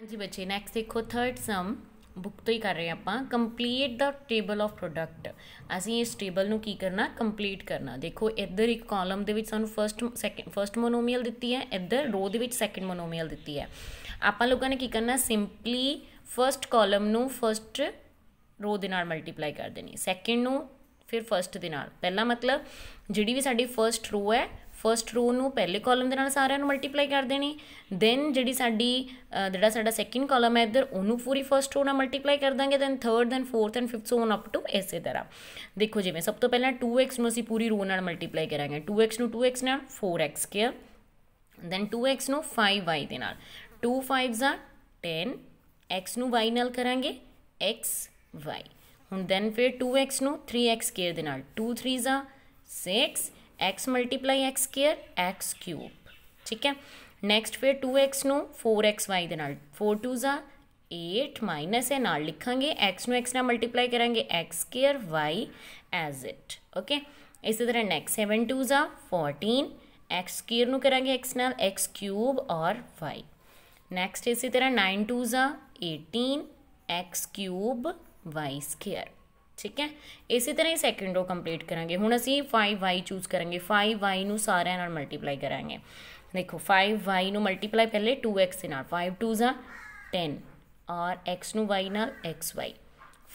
ਹਾਂਜੀ ਬੱਚੇ ਨੈਕਸਟ ਦੇਖੋ ਥਰਡ ਸਮ ਬੁੱਕ ਤੋਂ ਹੀ ਕਰ ਰਹੇ ਆਪਾਂ ਕੰਪਲੀਟ ਦਾ ਟੇਬਲ ਆਫ ਪ੍ਰੋਡਕਟ ਅਸੀਂ ਇਸ ਟੇਬਲ ਨੂੰ ਕੀ ਕਰਨਾ ਕੰਪਲੀਟ ਕਰਨਾ ਦੇਖੋ ਇੱਧਰ ਇੱਕ ਕਾਲਮ ਦੇ ਵਿੱਚ ਸਾਨੂੰ ਫਰਸਟ ਸੈਕੰਡ ਫਰਸਟ ਮੋਨੋਮੀਅਲ ਦਿੱਤੀ ਹੈ ਇੱਧਰ ਰੋ ਦੇ ਵਿੱਚ ਸੈਕੰਡ ਮੋਨੋਮੀਅਲ ਦਿੱਤੀ ਹੈ ਆਪਾਂ ਲੋਕਾਂ ਨੇ ਕੀ ਕਰਨਾ ਸਿੰਪਲੀ ਫਰਸਟ ਕਾਲਮ ਨੂੰ ਫਰਸਟ ਰੋ ਦੇ ਨਾਲ ਮਲਟੀਪਲਾਈ ਕਰ ਦੇਣੀ ਸੈਕੰਡ ਨੂੰ ਫਿਰ ਫਰਸਟ ਦੇ ਨਾਲ ਪਹਿਲਾ ਮਤਲਬ ਜਿਹੜੀ ਵੀ ਸਾਡੀ ਫਰਸਟ ਰੋ ਹੈ फस्ट रो न पहले कॉलम के सारे मल्टीप्लाई कर देनी दैन जी सा जोड़ा सा सैकेंड कॉलम है इधर उन्होंने पूरी फस्ट रो न मल्टीप्लाई कर देंगे then third then fourth and fifth so on up to इस तरह देखो जिमें सब तो पहले टू एक्स में असी पूरी रो न मल्टीप्लाई करा टू एक्स न टू एक्स न फोर एक्स के दैन टू एक्स न फाइव वाई के नाल टू फाइव जा टेन एक्स न वाई नाल करा एक्स वाई हूँ दैन फिर टू एक्स न थ्री एक्स केयर के नाल टू थ्री जा six x multiply x square x cube ठीक है नैक्सट फिर टू एक्स न फोर एक्स वाई के फोर टू ज़ा एट माइनस है नाल लिखा एक्स न एक्स ना मल्टीप्लाई करेंगे x square y as it okay इस तरह नैक्स सैवन टू ज़ा फोरटीन एक्स स्केयर करा एक्स न एक्स क्यूब और वाई नैक्सट इस तरह नाइन टू ज़ा eighteen x cube y square ठीक है इस तरह ही सैकेंड रो कंप्लीट करा हूँ असी फाइव वाई चूज करेंगे फाइव वाई में सारे मल्टीप्लाई करा देखो फाइव वाई मल्टीप्लाई पहले टू एक्स फाइव टू जा टेन और एक्स नाई ना एक्स वाई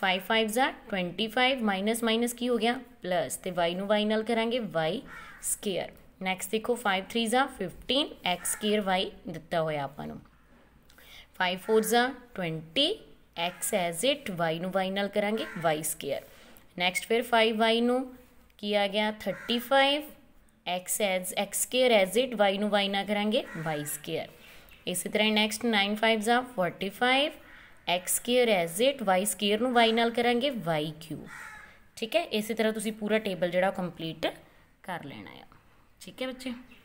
फाइव फाइव जा ट्वेंटी फाइव माइनस माइनस की हो गया प्लस तो वाई नाई नाल करा वाई स्केयर नैक्सट देखो फाइव थ्री जा फिफ्टीन एक्स स्केयर वाई दिता हुआ आपको फाइव फोर जा twenty x as it y ਨੂੰ y ਨਾਲ ਕਰਾਂਗੇ ਸਕੁਅਰ ਨੈਕਸਟ ਫਿਰ 5y ਨੂੰ ਕੀ ਆ ਗਿਆ 35 x as x2 as it y ਨੂੰ y ਨਾਲ ਕਰਾਂਗੇ ਸਕੁਅਰ ਇਸੇ ਤਰ੍ਹਾਂ ਨੈਕਸਟ 9 5s ਆ 45 x2 ਐਜ਼ ਇਟ y2 ਨੂੰ y ਨਾਲ ਕਰਾਂਗੇ y3 ਠੀਕ ਹੈ ਇਸੇ ਤਰ੍ਹਾਂ ਤੁਸੀਂ ਪੂਰਾ ਟੇਬਲ ਜਿਹੜਾ ਕੰਪਲੀਟ ਕਰ ਲੈਣਾ ਹੈ ਠੀਕ ਹੈ ਬੱਚੇ